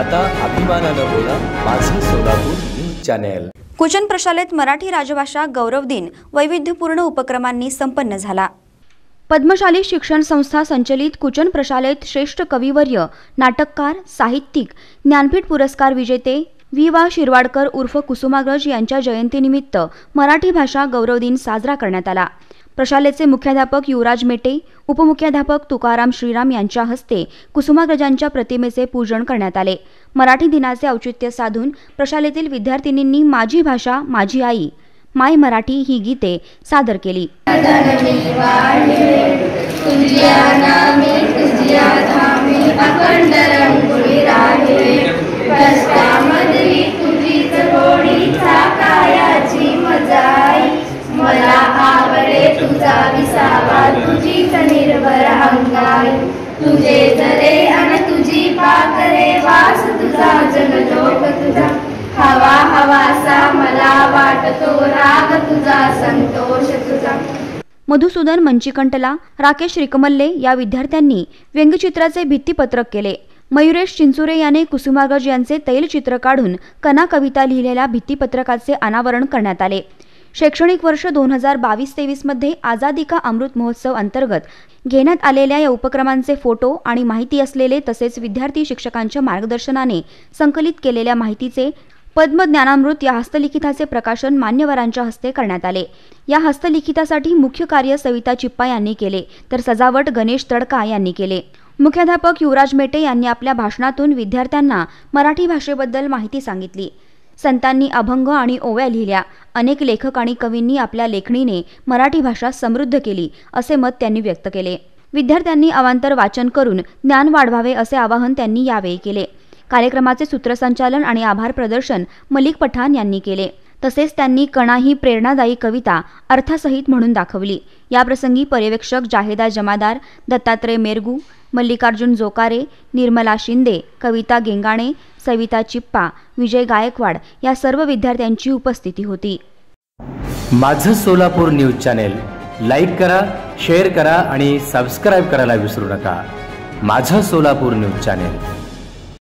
आता अभिमानानं बोला माझं सोलापूर न्यूज चॅनेल कुचन प्रशालेत मराठी राजभाषा गौरव दिन वैविध्यपूर्ण उपक्रमांनी संपन्न झाला पद्मशाली शिक्षण संस्था संचलित कुचन प्रशालेत श्रेष्ठ कविवर्य नाटककार साहित्यिक ज्ञानपीठ पुरस्कार विजेते व्ही वा शिरवाडकर उर्फ कुसुमाग्रज यांच्या जयंतीनिमित्त मराठी भाषा गौरव दिन साजरा करण्यात आला प्रशालेचे मुख्याध्यापक युवराज मेटे उपमुख्याध्यापक तुकाराम श्रीराम यांच्या हस्ते कुसुमाग्रजांच्या प्रतिमेचे पूजन करण्यात आले मराठी दिनाचे औचित्य साधून प्रशालेतील विद्यार्थिनींनी माझी भाषा माझी आई माय मराठी ही गीते सादर केली तुझे तरे आणि तुझी पाकरे वास तुझा जगलोक तुझा हवा हवासा मला वाटतो राग तुझा संतोष तुझा मधुसूदन मंचिकंटला राकेश रिकमल्ले या विद्यार्थ्यांनी व्यंगचित्राचे भित्तीपत्रक केले मयुरेश चिंचुरे याने कुसुमागज यांचे तैलचित्र काढून कना कविता लिहिलेल्या भित्तीपत्रकाचे अनावरण करण्यात आले शैक्षणिक वर्ष दोन हजार बावीस तेवीसमध्ये आझादी का अमृत महोत्सव अंतर्गत घेण्यात आलेल्या या उपक्रमांचे फोटो आणि माहिती असलेले तसेच विद्यार्थी शिक्षकांच्या मार्गदर्शनाने संकलित केलेल्या माहितीचे पद्मज्ञानामृत या हस्तलिखिताचे प्रकाशन मान्यवरांच्या हस्ते करण्यात आले या हस्तलिखितासाठी मुख्य कार्य सविता चिप्पा यांनी केले तर सजावट गणेश तडका यांनी केले मुख्याध्यापक युवराज मेटे यांनी आपल्या भाषणातून विद्यार्थ्यांना मराठी भाषेबद्दल माहिती सांगितली संतांनी अभंग आणि ओव्या लिहिल्या अनेक लेखक आणि कवींनी आपल्या लेखणीने मराठी भाषा समृद्ध केली असे मत त्यांनी व्यक्त केले विद्यार्थ्यांनी अवांतर वाचन करून ज्ञान वाढवावे असे आवाहन त्यांनी यावेळी केले कार्यक्रमाचे सूत्रसंचालन आणि आभार प्रदर्शन मलिक पठाण यांनी केले तसेच त्यांनी कणा ही प्रेरणादायी कविता अर्थासहित म्हणून दाखवली याप्रसंगी पर्यवेक्षक जाहिदा जमादार दत्तात्रय मेरगू मल्लिकार्जुन जोकारे निर्मला शिंदे कविता गेंगाणे सविता चिप्पा विजय गायकवाड या सर्व विद्यार्थ्यांची उपस्थिती होती माझं सोलापूर न्यूज चॅनेल लाईक करा शेअर करा आणि सबस्क्राईब करायला विसरू नका माझं सोलापूर न्यूज चॅनेल